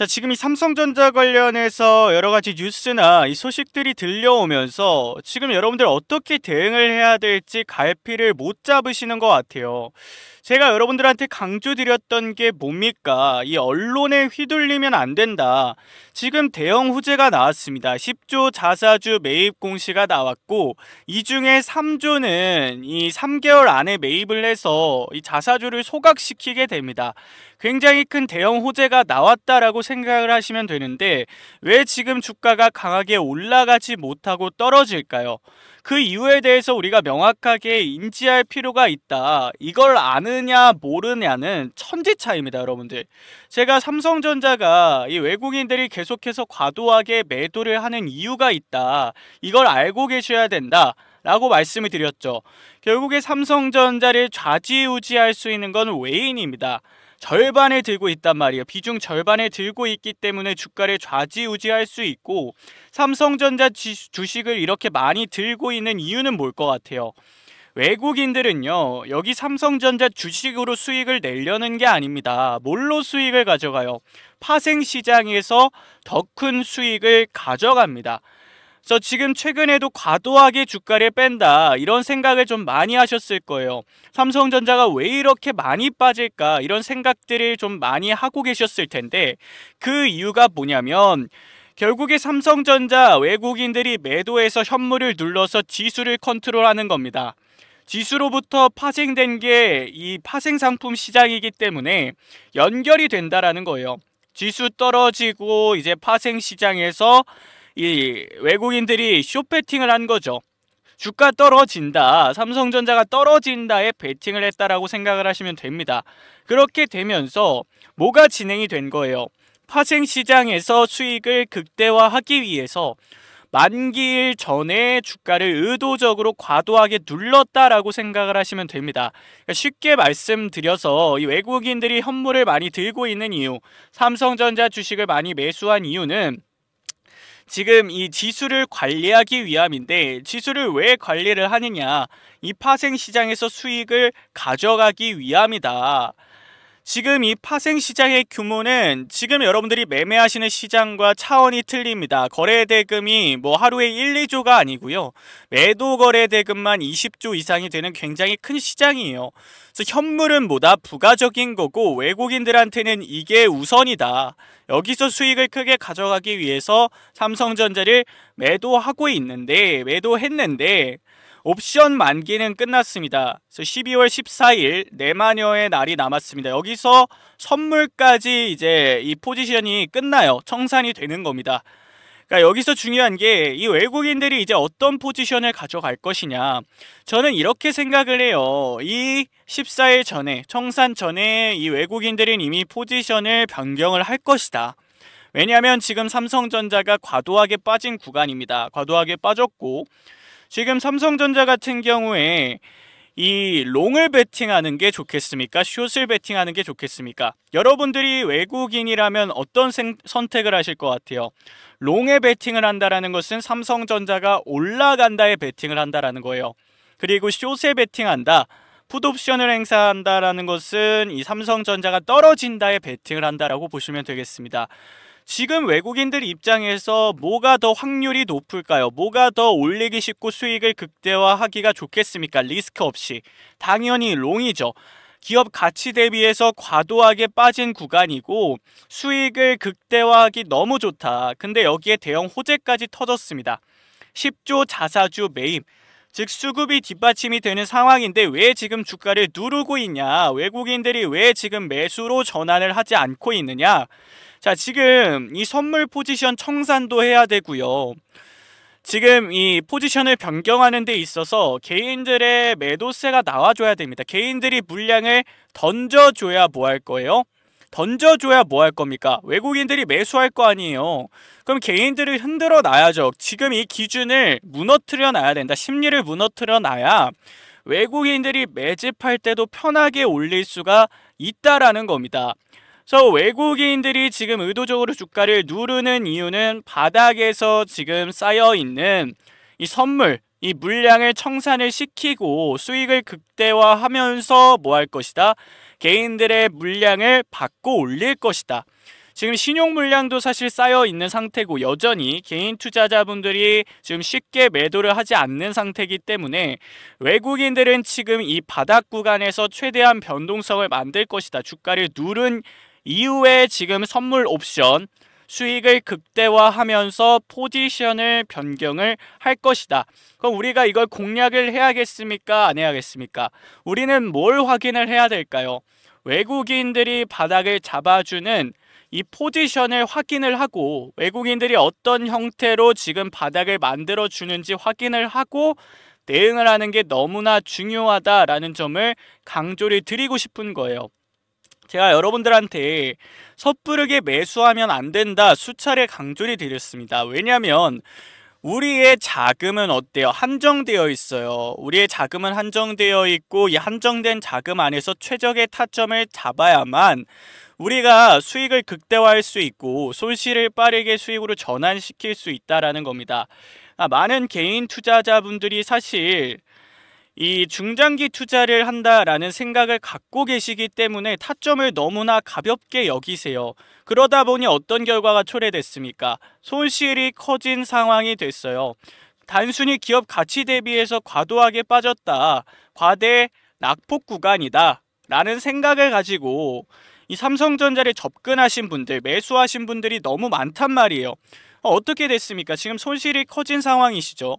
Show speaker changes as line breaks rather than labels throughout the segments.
자, 지금 이 삼성전자 관련해서 여러 가지 뉴스나 이 소식들이 들려오면서 지금 여러분들 어떻게 대응을 해야 될지 갈피를 못 잡으시는 것 같아요. 제가 여러분들한테 강조드렸던 게 뭡니까? 이 언론에 휘둘리면 안 된다. 지금 대형 후재가 나왔습니다. 10조 자사주 매입 공시가 나왔고 이 중에 3조는 이 3개월 안에 매입을 해서 이 자사주를 소각시키게 됩니다. 굉장히 큰 대형 호재가 나왔다라고 생각을 하시면 되는데 왜 지금 주가가 강하게 올라가지 못하고 떨어질까요? 그 이유에 대해서 우리가 명확하게 인지할 필요가 있다. 이걸 아느냐 모르냐는 천지 차이입니다, 여러분들. 제가 삼성전자가 이 외국인들이 계속해서 과도하게 매도를 하는 이유가 있다. 이걸 알고 계셔야 된다. 라고 말씀을 드렸죠. 결국에 삼성전자를 좌지우지할 수 있는 건 외인입니다. 절반을 들고 있단 말이에요. 비중 절반을 들고 있기 때문에 주가를 좌지우지할 수 있고 삼성전자 주식을 이렇게 많이 들고 있는 이유는 뭘 것 같아요? 외국인들은요 여기 삼성전자 주식으로 수익을 내려는 게 아닙니다 뭘로 수익을 가져가요 파생시장에서 더 큰 수익을 가져갑니다 그래서 지금 최근에도 과도하게 주가를 뺀다 이런 생각을 좀 많이 하셨을 거예요. 삼성전자가 왜 이렇게 많이 빠질까 이런 생각들을 좀 많이 하고 계셨을 텐데 그 이유가 뭐냐면 결국에 삼성전자 외국인들이 매도해서 현물을 눌러서 지수를 컨트롤하는 겁니다. 지수로부터 파생된 게 이 파생 상품 시장이기 때문에 연결이 된다라는 거예요. 지수 떨어지고 이제 파생 시장에서 이 외국인들이 쇼패팅을한 거죠. 주가 떨어진다, 삼성전자가 떨어진다에 베팅을 했다라고 생각을 하시면 됩니다. 그렇게 되면서 뭐가 진행이 된 거예요? 파생 시장에서 수익을 극대화하기 위해서 만기일 전에 주가를 의도적으로 과도하게 눌렀다라고 생각을 하시면 됩니다. 그러니까 쉽게 말씀드려서 외국인들이 현물을 많이 들고 있는 이유, 삼성전자 주식을 많이 매수한 이유는 지금 이 지수를 관리하기 위함인데 지수를 왜 관리를 하느냐 이 파생 시장에서 수익을 가져가기 위함이다. 지금 이 파생 시장의 규모는 지금 여러분들이 매매하시는 시장과 차원이 틀립니다. 거래 대금이 뭐 하루에 1, 2조가 아니고요. 매도 거래 대금만 20조 이상이 되는 굉장히 큰 시장이에요. 그래서 현물은 뭐다 부가적인 거고 외국인들한테는 이게 우선이다. 여기서 수익을 크게 가져가기 위해서 삼성전자를 매도하고 있는데 매도했는데 옵션 만기는 끝났습니다. 그래서 12월 14일 네마녀의 날이 남았습니다. 여기서 선물까지 이제 이 포지션이 끝나요. 청산이 되는 겁니다. 그러니까 여기서 중요한 게 이 외국인들이 이제 어떤 포지션을 가져갈 것이냐. 저는 이렇게 생각을 해요. 이 14일 전에 청산 전에 이 외국인들은 이미 포지션을 변경을 할 것이다. 왜냐하면 지금 삼성전자가 과도하게 빠진 구간입니다. 과도하게 빠졌고 지금 삼성전자 같은 경우에 이 롱을 베팅하는 게 좋겠습니까? 숏을 베팅하는 게 좋겠습니까? 여러분들이 외국인이라면 어떤 생, 선택을 하실 것 같아요? 롱에 베팅을 한다라는 것은 삼성전자가 올라간다에 베팅을 한다라는 거예요. 그리고 숏에 베팅한다. 풋옵션을 행사한다라는 것은 이 삼성전자가 떨어진다에 베팅을 한다라고 보시면 되겠습니다. 지금 외국인들 입장에서 뭐가 더 확률이 높을까요? 뭐가 더 올리기 쉽고 수익을 극대화하기가 좋겠습니까? 리스크 없이. 당연히 롱이죠. 기업 가치 대비해서 과도하게 빠진 구간이고 수익을 극대화하기 너무 좋다. 근데 여기에 대형 호재까지 터졌습니다. 10조 자사주 매입. 즉 수급이 뒷받침이 되는 상황인데 왜 지금 주가를 누르고 있냐 외국인들이 왜 지금 매수로 전환을 하지 않고 있느냐 자 지금 이 선물 포지션 청산도 해야 되고요 지금 이 포지션을 변경하는 데 있어서 개인들의 매도세가 나와줘야 됩니다 개인들이 물량을 던져줘야 뭐 할 거예요 던져줘야 뭐 할 겁니까? 외국인들이 매수할 거 아니에요. 그럼 개인들을 흔들어 놔야죠. 지금 이 기준을 무너뜨려 놔야 된다. 심리를 무너뜨려 놔야 외국인들이 매집할 때도 편하게 올릴 수가 있다라는 겁니다. 그래서 외국인들이 지금 의도적으로 주가를 누르는 이유는 바닥에서 지금 쌓여 있는 이 선물 이 물량을 청산을 시키고 수익을 극대화하면서 뭐 할 것이다? 개인들의 물량을 받고 올릴 것이다. 지금 신용 물량도 사실 쌓여 있는 상태고 여전히 개인 투자자분들이 지금 쉽게 매도를 하지 않는 상태이기 때문에 외국인들은 지금 이 바닥 구간에서 최대한 변동성을 만들 것이다. 주가를 누른 이후에 지금 선물 옵션 수익을 극대화하면서 포지션을 변경을 할 것이다. 그럼 우리가 이걸 공략을 해야겠습니까? 안 해야겠습니까? 우리는 뭘 확인을 해야 될까요? 외국인들이 바닥을 잡아주는 이 포지션을 확인을 하고 외국인들이 어떤 형태로 지금 바닥을 만들어 주는지 확인을 하고 대응을 하는 게 너무나 중요하다라는 점을 강조를 드리고 싶은 거예요. 제가 여러분들한테 섣부르게 매수하면 안 된다 수차례 강조를 드렸습니다. 왜냐하면 우리의 자금은 어때요? 한정되어 있어요. 우리의 자금은 한정되어 있고 이 한정된 자금 안에서 최적의 타점을 잡아야만 우리가 수익을 극대화할 수 있고 손실을 빠르게 수익으로 전환시킬 수 있다라는 겁니다. 아, 많은 개인 투자자분들이 사실 이 중장기 투자를 한다라는 생각을 갖고 계시기 때문에 타점을 너무나 가볍게 여기세요. 그러다 보니 어떤 결과가 초래됐습니까? 손실이 커진 상황이 됐어요. 단순히 기업 가치 대비해서 과도하게 빠졌다. 과대 낙폭 구간이다. 라는 생각을 가지고 이 삼성전자를 접근하신 분들, 매수하신 분들이 너무 많단 말이에요. 어, 어떻게 됐습니까? 지금 손실이 커진 상황이시죠.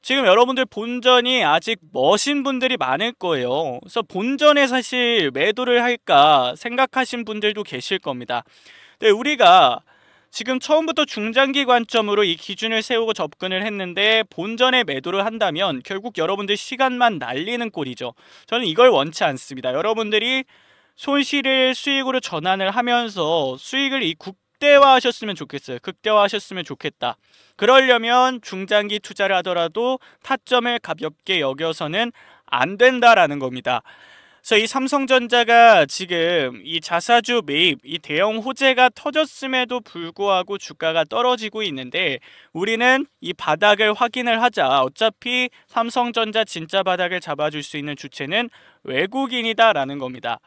지금 여러분들 본전이 아직 머신 분들이 많을 거예요. 그래서 본전에 사실 매도를 할까 생각하신 분들도 계실 겁니다. 근데 우리가 지금 처음부터 중장기 관점으로 이 기준을 세우고 접근을 했는데 본전에 매도를 한다면 결국 여러분들 시간만 날리는 꼴이죠. 저는 이걸 원치 않습니다. 여러분들이 손실을 수익으로 전환을 하면서 수익을 이 국, 극대화하셨으면 좋겠어요. 극대화하셨으면 좋겠다. 그러려면 중장기 투자를 하더라도 타점을 가볍게 여겨서는 안 된다라는 겁니다. 그래서 이 삼성전자가 지금 이 자사주 매입, 이 대형 호재가 터졌음에도 불구하고 주가가 떨어지고 있는데 우리는 이 바닥을 확인을 하자. 어차피 삼성전자 진짜 바닥을 잡아줄 수 있는 주체는 외국인이다라는 겁니다.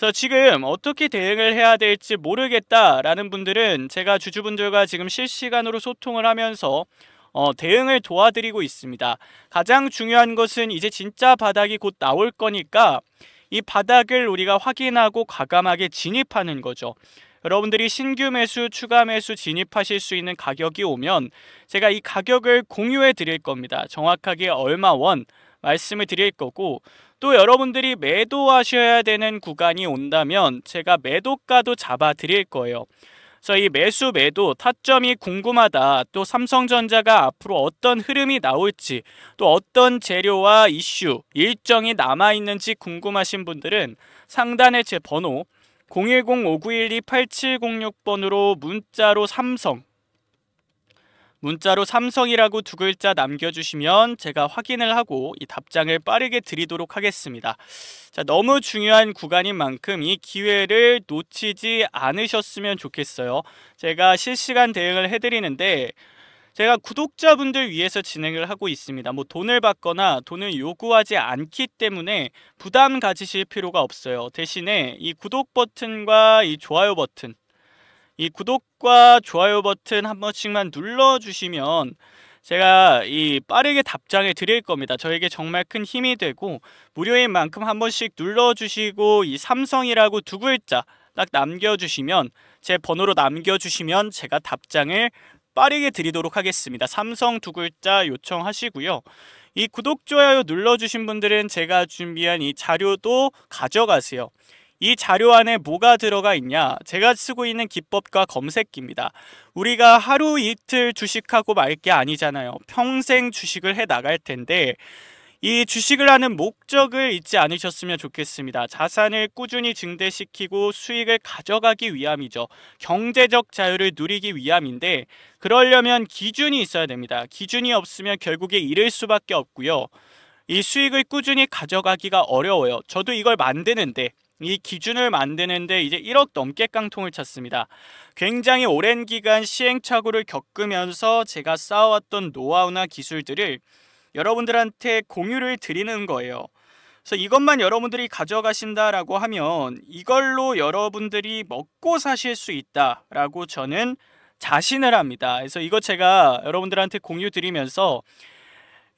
그래서 지금 어떻게 대응을 해야 될지 모르겠다라는 분들은 제가 주주분들과 지금 실시간으로 소통을 하면서 어, 대응을 도와드리고 있습니다. 가장 중요한 것은 이제 진짜 바닥이 곧 나올 거니까 이 바닥을 우리가 확인하고 과감하게 진입하는 거죠. 여러분들이 신규 매수, 추가 매수 진입하실 수 있는 가격이 오면 제가 이 가격을 공유해 드릴 겁니다. 정확하게 얼마 원, 말씀을 드릴 거고 또 여러분들이 매도하셔야 되는 구간이 온다면 제가 매도가도 잡아 드릴 거예요. 그래서 이 매수 매도 타점이 궁금하다. 또 삼성전자가 앞으로 어떤 흐름이 나올지 또 어떤 재료와 이슈 일정이 남아 있는지 궁금하신 분들은 상단에 제 번호 010-5912-8706번으로 문자로 삼성 문자로 삼성이라고 두 글자 남겨주시면 제가 확인을 하고 이 답장을 빠르게 드리도록 하겠습니다. 자, 너무 중요한 구간인 만큼 이 기회를 놓치지 않으셨으면 좋겠어요. 제가 실시간 대응을 해드리는데 제가 구독자분들 위해서 진행을 하고 있습니다. 뭐 돈을 받거나 돈을 요구하지 않기 때문에 부담 가지실 필요가 없어요. 대신에 이 구독 버튼과 이 좋아요 버튼 이 구독과 좋아요 버튼 한 번씩만 눌러주시면 제가 이 빠르게 답장을 드릴 겁니다. 저에게 정말 큰 힘이 되고 무료인 만큼 한 번씩 눌러주시고 이 삼성이라고 두 글자 딱 남겨주시면 제 번호로 남겨주시면 제가 답장을 빠르게 드리도록 하겠습니다. 삼성 두 글자 요청하시고요. 이 구독, 좋아요 눌러주신 분들은 제가 준비한 이 자료도 가져가세요. 이 자료 안에 뭐가 들어가 있냐? 제가 쓰고 있는 기법과 검색기입니다. 우리가 하루 이틀 주식하고 말 게 아니잖아요. 평생 주식을 해 나갈 텐데 이 주식을 하는 목적을 잊지 않으셨으면 좋겠습니다. 자산을 꾸준히 증대시키고 수익을 가져가기 위함이죠. 경제적 자유를 누리기 위함인데 그러려면 기준이 있어야 됩니다. 기준이 없으면 결국에 잃을 수밖에 없고요. 이 수익을 꾸준히 가져가기가 어려워요. 저도 이걸 만드는데 이 기준을 만드는데 이제 1억 넘게 깡통을 찼습니다. 굉장히 오랜 기간 시행착오를 겪으면서 제가 쌓아왔던 노하우나 기술들을 여러분들한테 공유를 드리는 거예요. 그래서 이것만 여러분들이 가져가신다라고 하면 이걸로 여러분들이 먹고 사실 수 있다라고 저는 자신을 합니다. 그래서 이거 제가 여러분들한테 공유 드리면서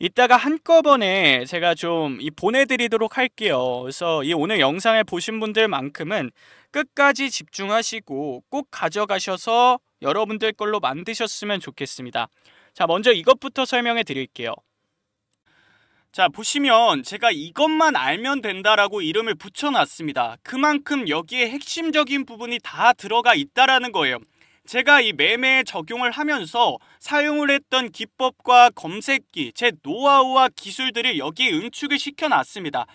이따가 한꺼번에 제가 좀 이 보내드리도록 할게요. 그래서 이 오늘 영상을 보신 분들만큼은 끝까지 집중하시고 꼭 가져가셔서 여러분들 걸로 만드셨으면 좋겠습니다. 자, 먼저 이것부터 설명해 드릴게요. 자, 보시면 제가 이것만 알면 된다라고 이름을 붙여놨습니다. 그만큼 여기에 핵심적인 부분이 다 들어가 있다라는 거예요. 제가 이 매매에 적용을 하면서 사용을 했던 기법과 검색기, 제 노하우와 기술들을 여기에 응축을 시켜놨습니다.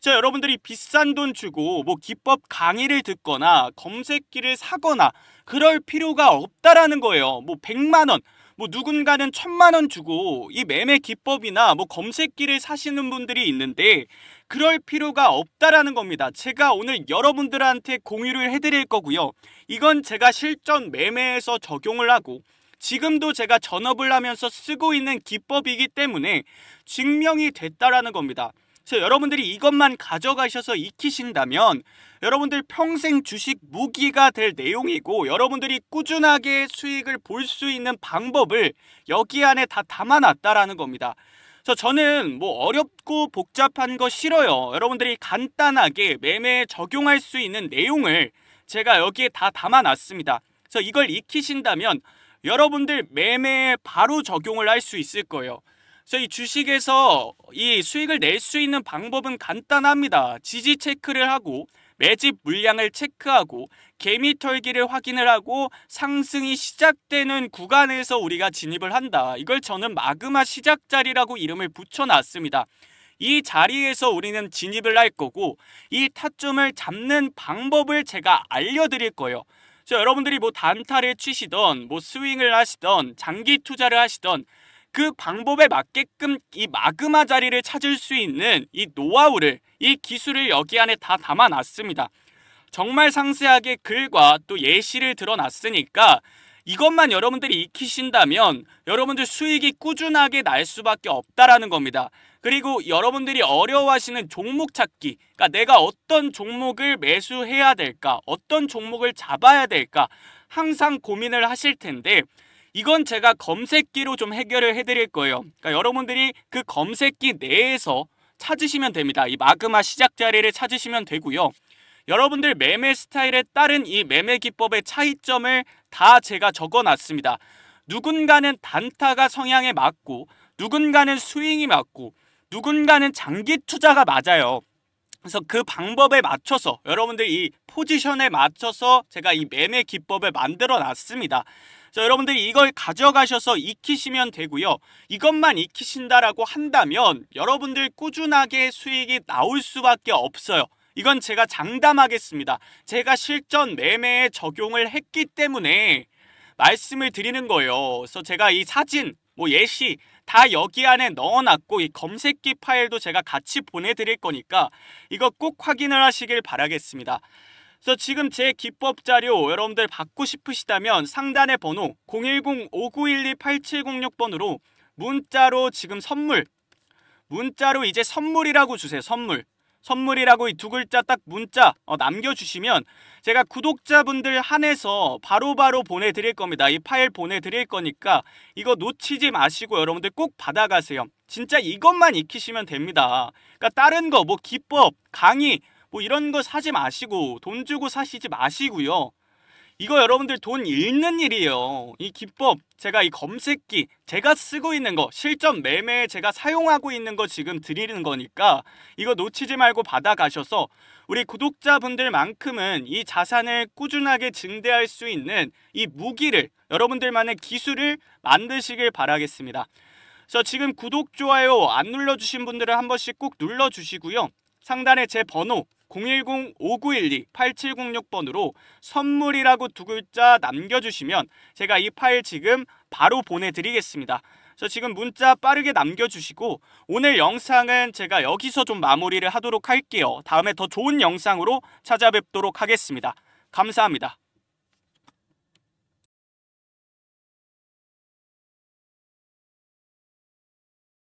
자, 여러분들이 비싼 돈 주고 뭐 기법 강의를 듣거나 검색기를 사거나 그럴 필요가 없다라는 거예요. 뭐 100만 원, 뭐 누군가는 천만 원 주고 이 매매 기법이나 뭐 검색기를 사시는 분들이 있는데 그럴 필요가 없다라는 겁니다. 제가 오늘 여러분들한테 공유를 해드릴 거고요. 이건 제가 실전 매매에서 적용을 하고 지금도 제가 전업을 하면서 쓰고 있는 기법이기 때문에 증명이 됐다라는 겁니다. 그래서 여러분들이 이것만 가져가셔서 익히신다면 여러분들 평생 주식 무기가 될 내용이고 여러분들이 꾸준하게 수익을 볼 수 있는 방법을 여기 안에 다 담아놨다라는 겁니다. 저 저는 뭐 어렵고 복잡한 거 싫어요. 여러분들이 간단하게 매매에 적용할 수 있는 내용을 제가 여기에 다 담아놨습니다. 그래서 이걸 익히신다면 여러분들 매매에 바로 적용을 할 수 있을 거예요. 그래서 이 주식에서 이 수익을 낼 수 있는 방법은 간단합니다. 지지 체크를 하고 매집 물량을 체크하고 개미 털기를 확인을 하고 상승이 시작되는 구간에서 우리가 진입을 한다. 이걸 저는 마그마 시작 자리라고 이름을 붙여놨습니다. 이 자리에서 우리는 진입을 할 거고 이 타점을 잡는 방법을 제가 알려드릴 거예요. 그래서 여러분들이 뭐 단타를 치시던 뭐 스윙을 하시던 장기 투자를 하시던 그 방법에 맞게끔 이 마그마 자리를 찾을 수 있는 이 노하우를 이 기술을 여기 안에 다 담아놨습니다. 정말 상세하게 글과 또 예시를 드러놨으니까 이것만 여러분들이 익히신다면 여러분들 수익이 꾸준하게 날 수밖에 없다라는 겁니다. 그리고 여러분들이 어려워하시는 종목 찾기, 그러니까 내가 어떤 종목을 매수해야 될까, 어떤 종목을 잡아야 될까 항상 고민을 하실 텐데 이건 제가 검색기로 좀 해결을 해드릴 거예요. 그러니까 여러분들이 그 검색기 내에서 찾으시면 됩니다. 이 마그마 시작 자리를 찾으시면 되고요. 여러분들 매매 스타일에 따른 이 매매 기법의 차이점을 다 제가 적어놨습니다. 누군가는 단타가 성향에 맞고 누군가는 스윙이 맞고 누군가는 장기 투자가 맞아요. 그래서 그 방법에 맞춰서 여러분들 이 포지션에 맞춰서 제가 이 매매 기법을 만들어 놨습니다. 자, 여러분들이 이걸 가져가셔서 익히시면 되고요. 이것만 익히신다라고 한다면 여러분들 꾸준하게 수익이 나올 수밖에 없어요. 이건 제가 장담하겠습니다. 제가 실전 매매에 적용을 했기 때문에 말씀을 드리는 거예요. 그래서 제가 이 사진, 뭐 예시 다 여기 안에 넣어놨고 이 검색기 파일도 제가 같이 보내드릴 거니까 이거 꼭 확인을 하시길 바라겠습니다. 그래서 지금 제 기법 자료 여러분들 받고 싶으시다면 상단의 번호 010-5912-8706번으로 문자로 지금 선물 문자로 이제 선물이라고 주세요. 선물. 선물이라고 이 두 글자 딱 문자 어, 남겨주시면 제가 구독자분들 한해서 바로바로 보내드릴 겁니다. 이 파일 보내드릴 거니까 이거 놓치지 마시고 여러분들 꼭 받아가세요. 진짜 이것만 익히시면 됩니다. 그러니까 다른 거 뭐 기법, 강의 뭐 이런 거 사지 마시고 돈 주고 사시지 마시고요. 이거 여러분들 돈 잃는 일이에요. 이 기법, 제가 이 검색기, 제가 쓰고 있는 거, 실전 매매에 제가 사용하고 있는 거 지금 드리는 거니까 이거 놓치지 말고 받아가셔서 우리 구독자분들만큼은 이 자산을 꾸준하게 증대할 수 있는 이 무기를, 여러분들만의 기술을 만드시길 바라겠습니다. 그래서 지금 구독, 좋아요 안 눌러주신 분들은 한 번씩 꼭 눌러주시고요. 상단에 제 번호 010-5912-8706번으로 선물이라고 두 글자 남겨주시면 제가 이 파일 지금 바로 보내드리겠습니다. 저 지금 문자 빠르게 남겨주시고 오늘 영상은 제가 여기서 좀 마무리를 하도록 할게요. 다음에 더 좋은 영상으로 찾아뵙도록 하겠습니다. 감사합니다.